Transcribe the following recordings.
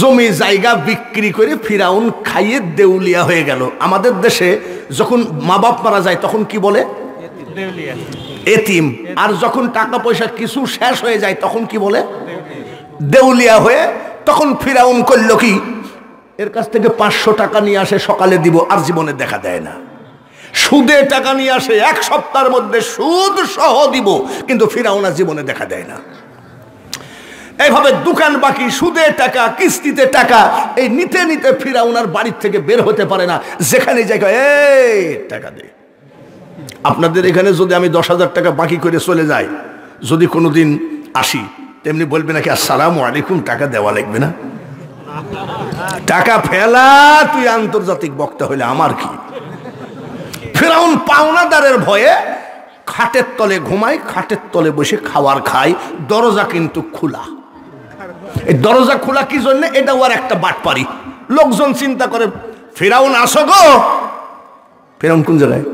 জমি জায়গা বিক্রি করে ফিরাউন খাইয়ে দেউলিয়া হয়ে গেল আমাদের দেশে যখন মা বাপ মারা যায় তখন কি বলে এতিম আর যখন টাকা পয়সা কিছু শেষ হয়ে যায় তখন কি বলে দেউলিয়া হয়ে তখন ফিরাউন করল কি এর কাছ থেকে পাঁচশো টাকা নিয়ে আসে সকালে দিব আর জীবনে দেখা দেয় না সুদে টাকা নিয়ে আসে এক সপ্তাহের মধ্যে সুদ সহ দিব কিন্তু ফিরাউন আর জীবনে দেখা দেয় না এইভাবে দোকান বাকি সুদে টাকা কিস্তিতে টাকা এই নিতে নিতে ফিরা ওনার বাড়ির থেকে বের হতে পারে না যেখানে জায়গা এই টাকা দে আপনাদের এখানে যদি আমি দশ হাজার টাকা বাকি করে চলে যাই যদি কোনো দিন আসি তেমনি বলবে নাকি আসসালাম আলাইকুম টাকা দেওয়া লাগবে না টাকা ফেলা তুই আন্তর্জাতিক বক্তা হলে আমার কি ফেরাউন পাওনাদারের ভয়ে খাটের তলে ঘুমায় খাটের তলে বসে খাওয়ার খায় দরজা কিন্তু খোলা এই দরজা খোলা কি জন্য এটা ওর একটা বাটপারি লোকজন চিন্তা করে ফেরাউন আসো গো ফেরাউন কোন জায়গায়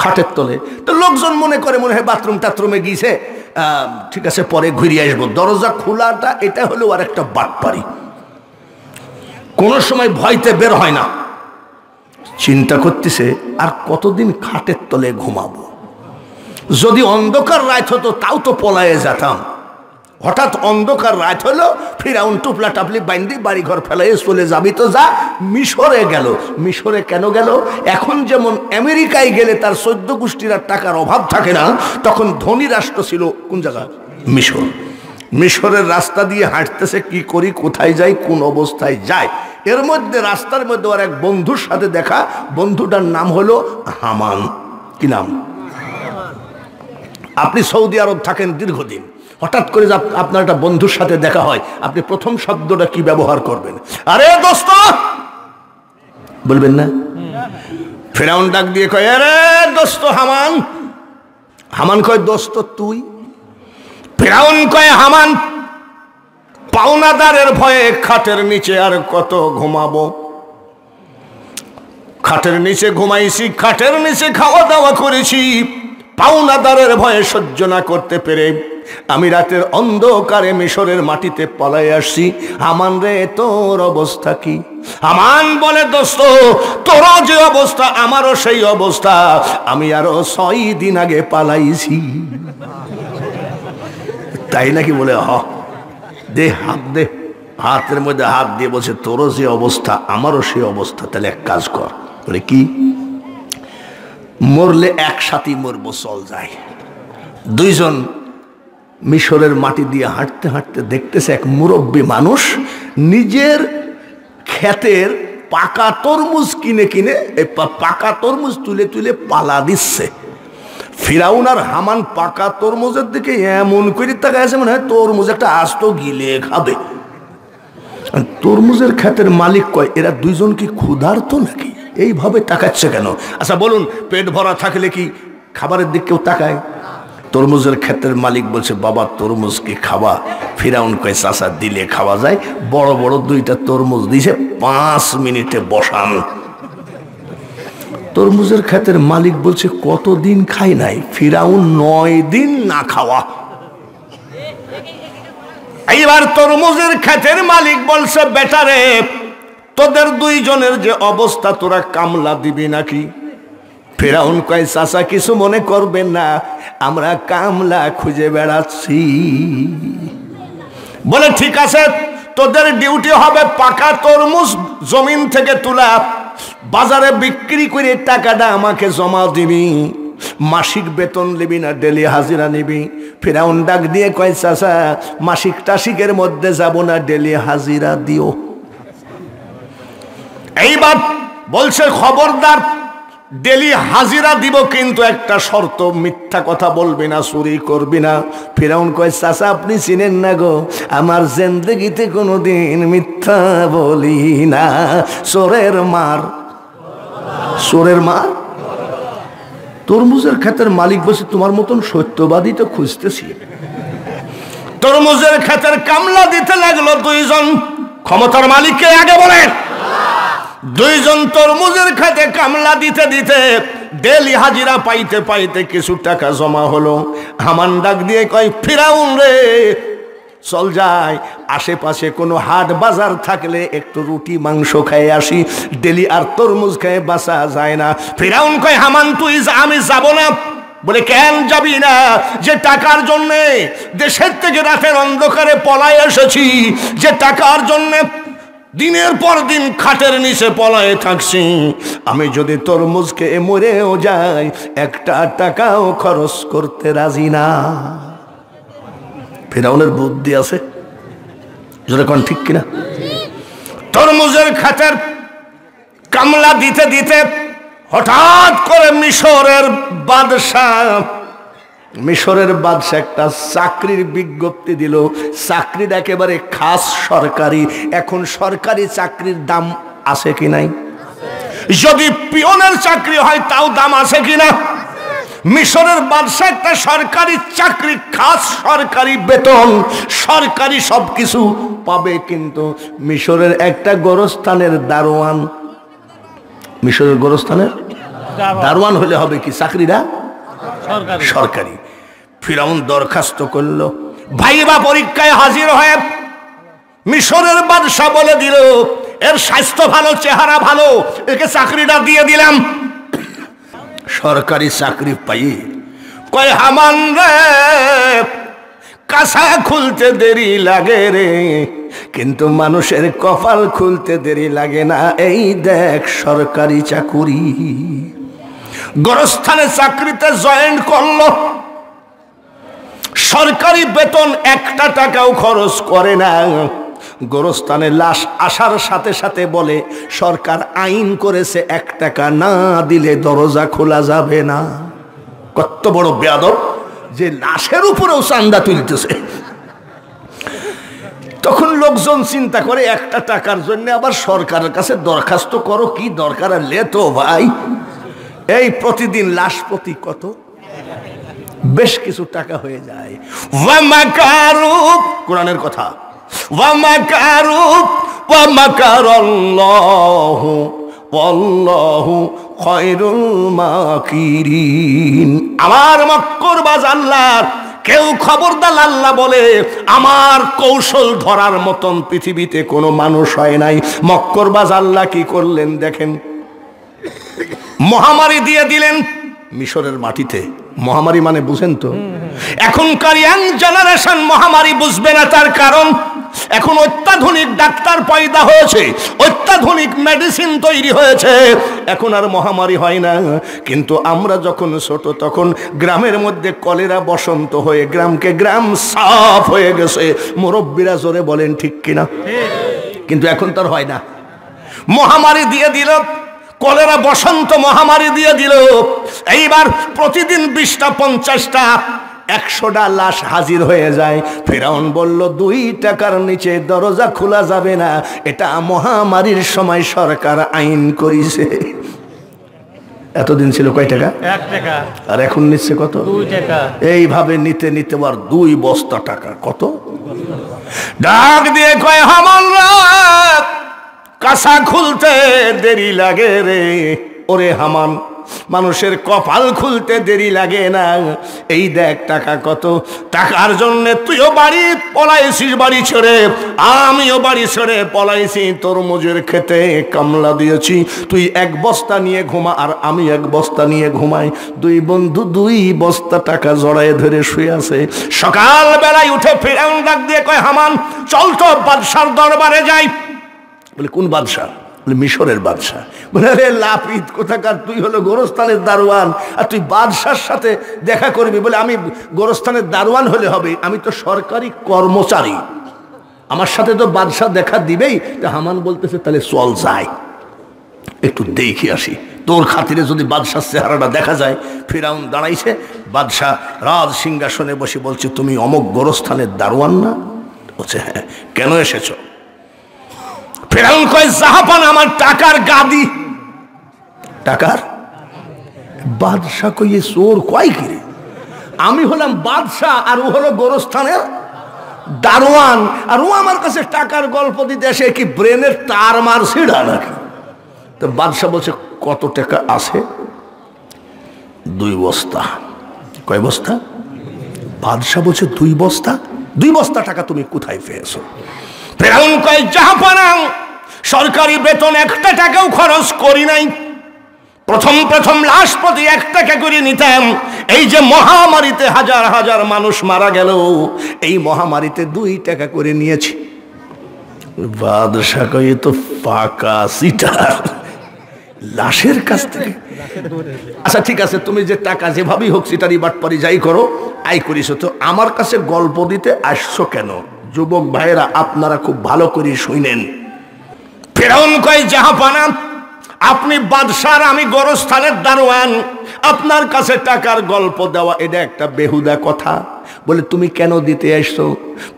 খাটের তলে তো লোকজন মনে করে মনে হয় বাথরুম টাথরুমে গিয়েছে ঠিক আছে পরে ঘুরিয়ে আসবো দরজা খোলাটা এটা হলো আর একটা বাটপারি কোনো সময় ভয়তে বের হয় না চিন্তা করতেছে আর কতদিন খাটের তলে ঘুমাবো যদি অন্ধকার রাত হতো তাও তো পলায়ে যেতাম হঠাৎ অন্ধকার রাত হলো ফিরাউন টুপলা টাপলি বাইন্দি ঘর ফেলাই চলে যাবি তো যা মিশরে গেল মিশরে কেন গেল এখন যেমন আমেরিকায় গেলে তার চোদ্দ গোষ্ঠীর আর টাকার অভাব থাকে না তখন ধনী রাষ্ট্র ছিল কোন জায়গা মিশর মিশরের রাস্তা দিয়ে হাঁটতেছে কি করি কোথায় যাই কোন অবস্থায় যায় এর মধ্যে রাস্তার মধ্যে আর এক বন্ধুর সাথে দেখা বন্ধুটার নাম হলো হামান কি নাম আপনি সৌদি আরব থাকেন দীর্ঘদিন হঠাৎ করে আপনার একটা বন্ধুর সাথে দেখা হয় আপনি প্রথম শব্দটা কি ব্যবহার করবেন আরে দোস্ত বলবেন না ফেরাউন ডাক দিয়ে কয় আরে দোস্ত হামান হামান কয় দোস্ত তুই ফেরাউন কয় হামান পাওনাদারের ভয়ে খাটের নিচে আর কত ঘুমাবো খাটের নিচে ঘুমাইছি খাটের নিচে খাওয়া দাওয়া করেছি পাওনাদারের ভয়ে সহ্য না করতে পেরে আমি রাতের অন্ধকারে মিশরের মাটিতে পলাই আসছি আমান রে তোর অবস্থা কি আমান বলে দোস্ত তোরও যে অবস্থা আমারও সেই অবস্থা আমি আরো ছয় দিন আগে পালাইছি তাই নাকি বলে হ দে হাত দে হাতের মধ্যে হাত দিয়ে বলছে তোরও যে অবস্থা আমারও সেই অবস্থা তাহলে এক কাজ কর বলে কি মরলে একসাথে মরবো চল যায় দুইজন মিশরের মাটি দিয়ে হাঁটতে হাঁটতে দেখতেছে এক মুরব্বী মানুষ নিজের ক্ষেতের পাকা তরমুজ কিনে কিনে এই পাকা তরমুজ তুলে তুলে পালা দিচ্ছে ফিরাউন আর হামান পাকা তরমুজের দিকে এমন করে তাকায় আছে মনে হয় তরমুজ একটা আস্ত গিলে খাবে তরমুজের ক্ষেতের মালিক কয় এরা দুইজন কি ক্ষুধার্ত নাকি এইভাবে তাকাচ্ছে কেন আচ্ছা বলুন পেট ভরা থাকলে কি খাবারের দিক কেউ তাকায় তরমুজের ক্ষেত্রের মালিক বলছে বাবা তরমুজকে খাওয়া ফিরাউন কয়ে চাষা দিলে খাওয়া যায় বড় বড় দুইটা তরমুজ দিছে পাঁচ মিনিটে বসান তরমুজের ক্ষেতের মালিক বলছে কতদিন খাই নাই ফিরাউন নয় দিন না খাওয়া এইবার তরমুজের ক্ষেতের মালিক বলছে বেটারে তোদের দুইজনের যে অবস্থা তোরা কামলা দিবি নাকি ফেরাউন কয় চাষা কিছু মনে করবেন না আমরা কামলা খুঁজে বেড়াচ্ছি বলে ঠিক আছে তোদের ডিউটি হবে পাকা তরমুজ জমিন থেকে তোলা বাজারে বিক্রি করে টাকাটা আমাকে জমা দিবি মাসিক বেতন নিবি না ডেলি হাজিরা নিবি ফেরাউন ডাক দিয়ে কয় চাষা মাসিক টাসিকের মধ্যে যাব না ডেলি হাজিরা দিও এইবার বলছে খবরদার ডেলি হাজিরা দিব কিন্তু একটা শর্ত মিথ্যা কথা বলবি না চুরি করবি না ফেরাউন কয় চাচা আপনি চিনেন না গো আমার জেন্দেগিতে কোনো দিন মিথ্যা বলি না চোরের মার চোরের মার তরমুজের ক্ষেতের মালিক বসে তোমার মতন সত্যবাদী তো খুঁজতেছি তরমুজের ক্ষেতের কামলা দিতে লাগলো দুইজন ক্ষমতার মালিককে আগে বলেন দুইজন তরমুজের খাতে কামলা দিতে দিতে ডেলি হাজিরা পাইতে পাইতে কিছু টাকা জমা হলো হামান ডাক দিয়ে কয় ফিরাউন রে চল যাই আশেপাশে কোনো হাট বাজার থাকলে একটু রুটি মাংস খাই আসি ডেলি আর তরমুজ খেয়ে বাসা যায় না ফিরাউন কয় হামান তুই আমি যাব না বলে কেন যাবি না যে টাকার জন্যে দেশের থেকে রাতের অন্ধকারে পলায় এসেছি যে টাকার জন্যে দিনের পর দিন খাটের নিচে পলায় থাকছি আমি যদি তরমুজকে মরেও যাই একটা টাকাও খরচ করতে রাজি না ফেরাউনের বুদ্ধি আছে যেরকম ঠিক কিনা তরমুজের খাটের কামলা দিতে দিতে হঠাৎ করে মিশরের বাদশাহ মিশরের বাদশা একটা চাকরির বিজ্ঞপ্তি দিল চাকরির একেবারে খাস সরকারি এখন সরকারি চাকরির দাম আছে কি নাই যদি পিয়নের চাকরি হয় তাও দাম আছে কি না মিশরের বাদশা একটা সরকারি চাকরি খাস সরকারি বেতন সরকারি সবকিছু পাবে কিন্তু মিশরের একটা গোরস্থানের দারোয়ান মিশরের গোরস্থানের দারোয়ান হলে হবে কি চাকরিরা সরকারি ফিরাউন দরখাস্ত করল ভাইবা পরীক্ষায় হাজির হয়ে মিশরের বাদশাহ বলে দিল এর স্বাস্থ্য ভালো চেহারা ভালো একে চাকরিটা দিয়ে দিলাম সরকারি চাকরি পাই কয় হামান রে কাঁসা খুলতে দেরি লাগে রে কিন্তু মানুষের কপাল খুলতে দেরি লাগে না এই দেখ সরকারি চাকুরি গরস্থানে চাকরিতে জয়েন্ট করলো সরকারি বেতন একটা টাকাও খরচ করে না গোরস্থানে লাশ আসার সাথে সাথে বলে সরকার আইন করেছে এক টাকা না দিলে দরজা খোলা যাবে না কত বড় বেয়াদব যে লাশের উপরেও চান্দা তুলতেছে তখন লোকজন চিন্তা করে একটা টাকার জন্য আবার সরকারের কাছে দরখাস্ত করো কি দরকার লেতো ভাই এই প্রতিদিন লাশ প্রতি কত বেশ কিছু টাকা হয়ে যায় ওয়ামাকারুপ কোরআনের কথা আমার মক্কর বাজ কেউ কেউ খবরদার আল্লাহ বলে আমার কৌশল ধরার মতন পৃথিবীতে কোনো মানুষ হয় নাই মক্কর বাজাল্লা কি করলেন দেখেন মহামারী দিয়ে দিলেন মিশরের মাটিতে মহামারী মানে বুঝেন তো এখনকার ইয়াং জেনারেশন মহামারী বুঝবে না তার কারণ এখন অত্যাধুনিক ডাক্তার পয়দা হয়েছে অত্যাধুনিক মেডিসিন তৈরি হয়েছে এখন আর মহামারী হয় না কিন্তু আমরা যখন ছোট তখন গ্রামের মধ্যে কলেরা বসন্ত হয়ে গ্রামকে গ্রাম সাফ হয়ে গেছে মুরব্বীরা জোরে বলেন ঠিক কিনা কিন্তু এখন তার হয় না মহামারী দিয়ে দিল কলেরা বসন্ত মহামারী দিয়ে দিল এইবার প্রতিদিন বিশটা পঞ্চাশটা একশোটা লাশ হাজির হয়ে যায় ফেরাউন বলল দুই টাকার নিচে দরজা খোলা যাবে না এটা মহামারীর সময় সরকার আইন করিছে এতদিন ছিল কয় টাকা এক টাকা আর এখন নিচ্ছে কত দুই টাকা এইভাবে নিতে নিতে আর দুই বস্তা টাকা কত ডাক দিয়ে কয় হামল রাত কাসা খুলতে দেরি লাগে রে ওরে হামান মানুষের কপাল খুলতে দেরি লাগে না এই দেখ টাকা কত টাকার জন্য তুইও বাড়ি পলাইছিস বাড়ি ছেড়ে আমিও বাড়ি ছেড়ে পলাইছি তরমুজের খেতে কামলা দিয়েছি তুই এক বস্তা নিয়ে ঘুমা আর আমি এক বস্তা নিয়ে ঘুমাই দুই বন্ধু দুই বস্তা টাকা জড়ায় ধরে শুয়ে আছে সকাল বেলায় উঠে ফিরাউন ডাক দিয়ে কয় হামান চল তো বাদশার দরবারে যাই বলে কোন বাদশাহ বলে মিশরের বাদশাহ বলে আরে লাফিত কোথাকার তুই হলো গোরস্থানের দারোয়ান আর তুই বাদশার সাথে দেখা করবি বলে আমি গোরস্থানের দারোয়ান হলে হবে আমি তো সরকারি কর্মচারী আমার সাথে তো বাদশাহ দেখা দিবেই তা হামান বলতেছে তাহলে চল যায় একটু দেখে আসি তোর খাতিরে যদি বাদশাহ চেহারাটা দেখা যায় ফিরাউন দাঁড়াইছে বাদশাহ রাজ সিংহাসনে বসে বলছে তুমি অমক গোরস্থানের দারোয়ান না বলছে হ্যাঁ কেন এসেছো ফেরাউন কয় জাহাপান আমার টাকার গাদি টাকার বাদশাহ কইয়ে চোর কয় কিরে আমি হলাম বাদশাহ আর ও হলো গোরস্থানের দারোয়ান আর ও আমার কাছে টাকার গল্প দিতে এসে কি ব্রেনের তার মার ছিড়া নাকি তো বাদশাহ বলছে কত টাকা আছে দুই বস্তা কয় বস্তা বাদশাহ বলছে দুই বস্তা দুই বস্তা টাকা তুমি কোথায় পেয়েছো ফেরাউন কয় যাহা জাহাপানা সরকারি বেতন একটা টাকাও খরচ করি নাই প্রথম প্রথম লাশ প্রতি এক টাকা করে নিতাম এই যে মহামারীতে হাজার হাজার মানুষ মারা গেল এই মহামারীতে দুই টাকা করে নিয়েছি বাদশা কয়ে তো পাকা সিটার লাশের কাছ থেকে আচ্ছা ঠিক আছে তুমি যে টাকা যেভাবেই হোক সিটারি বাটপারি যাই করো আয় করিস তো আমার কাছে গল্প দিতে আসছো কেন যুবক ভাইয়েরা আপনারা খুব ভালো করে শুনেন ফেরাউন কয় যাহা জাহাপানা আপনি বাদশার আমি গরস্থানের দারোয়ান আপনার কাছে টাকার গল্প দেওয়া এটা একটা বেহুদা কথা বলে তুমি কেন দিতে আসছো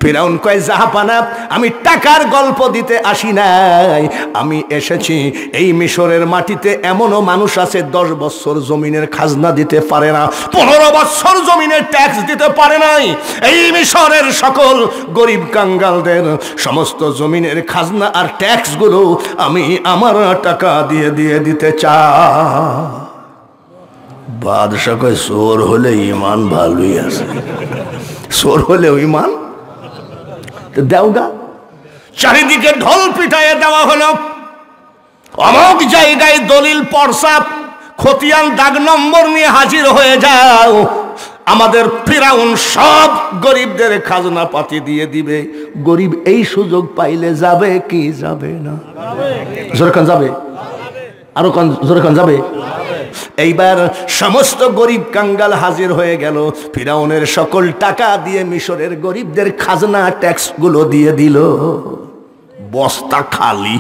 ফেরাউন কয় জাহাপানা আমি টাকার গল্প দিতে আসি নাই আমি এসেছি এই মিশরের মাটিতে এমনও মানুষ আছে দশ বছর জমিনের খাজনা দিতে পারে না পনেরো বছর জমিনের ট্যাক্স দিতে পারে নাই এই মিশরের সকল গরিব কাঙ্গালদের সমস্ত জমিনের খাজনা আর ট্যাক্সগুলো আমি আমার টাকা দিয়ে দিয়ে দিতে চাই বাদশাহ কয় সোর হলে ইমান ভালোই আছে সোর হলেও ইমান দেওগা চারিদিকে ঢোল পিঠাইয়ে দেওয়া হলো অমক জায়গায় দলিল পরসাপ খতিয়ান দাগ নম্বর নিয়ে হাজির হয়ে যাও আমাদের ফিরাউন সব গরিবদের খাজনা পাতি দিয়ে দিবে গরিব এই সুযোগ পাইলে যাবে কি যাবে না যাবে আরো জোরে কন যাবে এইবার সমস্ত গরিব কাঙ্গাল হাজির হয়ে গেল ফিরাউনের সকল টাকা দিয়ে মিশরের গরিবদের খাজনা ট্যাক্সগুলো দিয়ে দিল বস্তা খালি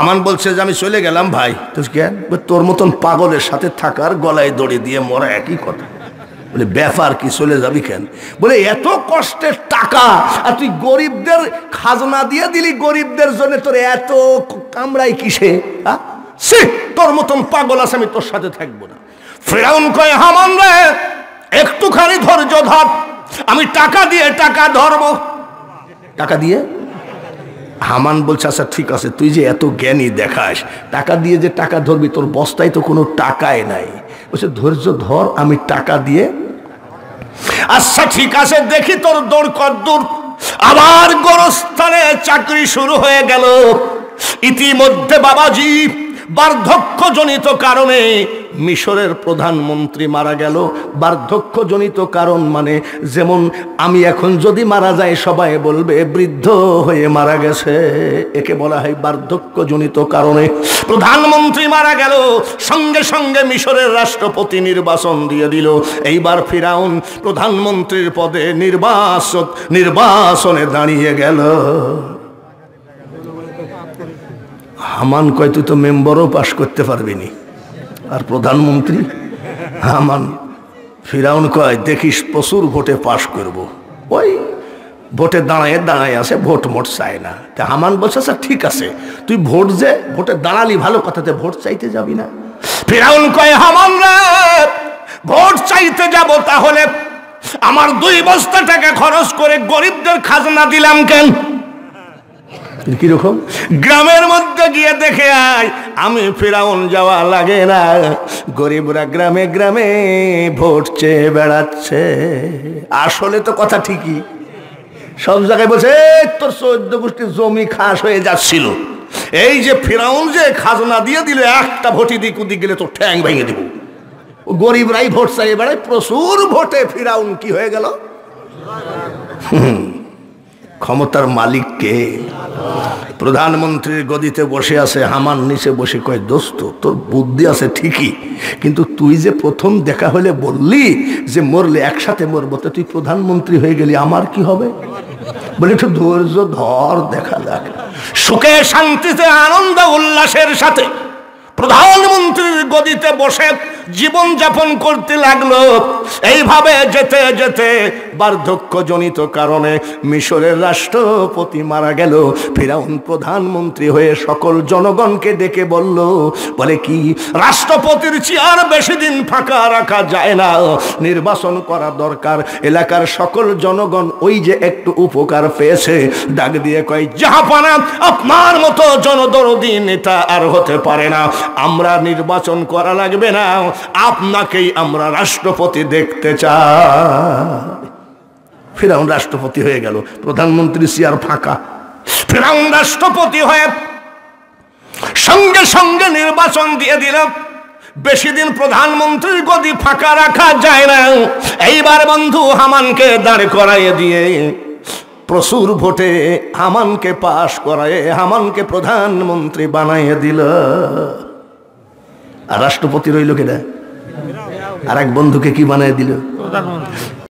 আমান বলছে যে আমি চলে গেলাম ভাই তুই কেন তোর মতন পাগলের সাথে থাকার গলায় দড়ি দিয়ে মরা একই কথা বলে ব্যাপার কি চলে যাবি কেন বলে এত কষ্টের টাকা আর তুই গরিবদের খাজনা দিয়ে দিলি গরিবদের জন্য তোর এত কামড়াই কিসে হ্যাঁ সে তোর মতন পাগল আছে আমি তোর সাথে থাকবো না ফেরাউন কয়ে হামান হ্যাঁ রে একটুখানি ধৈর্য ধর আমি টাকা দিয়ে টাকা ধরব টাকা দিয়ে হামান হ্যাঁ বলছে আচ্ছা ঠিক আছে তুই যে এত জ্ঞানী দেখাস টাকা দিয়ে যে টাকা ধরবি তোর বস্তায় তো কোনো টাকায় নাই বলছে ধৈর্য ধর আমি টাকা দিয়ে আচ্ছা ঠিক আছে দেখি তোর দৌড় কদ্দূর আবার গোরস্থানে চাকরি শুরু হয়ে গেল ইতিমধ্যে বাবাজি বার্ধক্যজনিত কারণে মিশরের প্রধানমন্ত্রী মারা গেল বার্ধক্যজনিত কারণ মানে যেমন আমি এখন যদি মারা যাই সবাই বলবে বৃদ্ধ হয়ে মারা গেছে একে বলা হয় বার্ধক্যজনিত কারণে প্রধানমন্ত্রী মারা গেল সঙ্গে সঙ্গে মিশরের রাষ্ট্রপতি নির্বাচন দিয়ে দিল এইবার ফিরাউন প্রধানমন্ত্রীর পদে নির্বাচক নির্বাচনে দাঁড়িয়ে গেল হামান কয় তুই তো মেম্বারও পাশ করতে পারবি নি আর প্রধানমন্ত্রী হামান ফিরাউন কয় দেখিস প্রচুর ভোটে পাশ করব। ওই ভোটে দাঁড়ায় দাঁড়ায় আছে ভোট মোট চায় না তা হামান বলছে স্যার আচ্ছা, ঠিক আছে তুই ভোট যে ভোটে দাঁড়ালি ভালো কথাতে ভোট চাইতে যাবি না ফিরাউন কয় হামান ভোট চাইতে যাব তাহলে আমার দুই বস্তা টাকা খরচ করে গরিবদের খাজনা দিলাম কেন কিরকম গ্রামের গিয়ে দেখে আয় আমি ফেরাউন যাওয়া লাগে না গরিবরা গ্রামে গ্রামে ভোট চেয়ে বেড়াচ্ছে আসলে তো কথা ঠিকই সব জায়গায় বলছে তোর চোদ্দ গোষ্ঠীর জমি খাস হয়ে যাচ্ছিল এই যে ফেরাউন যে খাজনা দিয়ে দিলে একটা ভোটি দিক উদিক গেলে তোর ঠ্যাং ভেঙে দিব গরিবরাই ভোট চাই এবারে প্রচুর ভোটে ফিরাউন কি হয়ে গেল হুম ক্ষমতার মালিক কে প্রধানমন্ত্রীর গদিতে বসে আছে হামার নিচে বসে কয় দোস্ত তোর বুদ্ধি আছে ঠিকই কিন্তু তুই যে প্রথম দেখা হলে বললি যে মরলে একসাথে মরবো তো তুই প্রধানমন্ত্রী হয়ে গেলি আমার কি হবে বলে একটু ধৈর্য ধর দেখা যাক সুখে শান্তিতে আনন্দ উল্লাসের সাথে প্রধানমন্ত্রীর গদিতে বসে জীবন যাপন করতে লাগলো এইভাবে যেতে যেতে বার্ধক্যজনিত কারণে মিশরের রাষ্ট্রপতি মারা গেল ফেরাউন প্রধানমন্ত্রী হয়ে সকল জনগণকে ডেকে বলল বলে কি রাষ্ট্রপতির চেয়ার বেশি দিন ফাঁকা রাখা যায় না নির্বাচন করা দরকার এলাকার সকল জনগণ ওই যে একটু উপকার পেয়েছে ডাক দিয়ে কয় জাহাপানা আপনার মতো জনদরদী নেতা আর হতে পারে না আমরা নির্বাচন করা লাগবে না আপনাকেই আমরা রাষ্ট্রপতি দেখতে চাই ফেরাউন রাষ্ট্রপতি হয়ে গেল প্রধানমন্ত্রী সিয়ার ফাঁকা ফেরাউন রাষ্ট্রপতি হয়ে সঙ্গে সঙ্গে নির্বাচন দিয়ে দিল বেশি দিন প্রধানমন্ত্রীর গদি ফাঁকা রাখা যায় না এইবার বন্ধু হামানকে দাঁড় করাইয়ে দিয়ে প্রচুর ভোটে হামানকে পাশ করায় হামানকে প্রধানমন্ত্রী বানাইয়ে দিল আর রাষ্ট্রপতি রইল কেনা আর এক বন্ধুকে কি বানায় দিল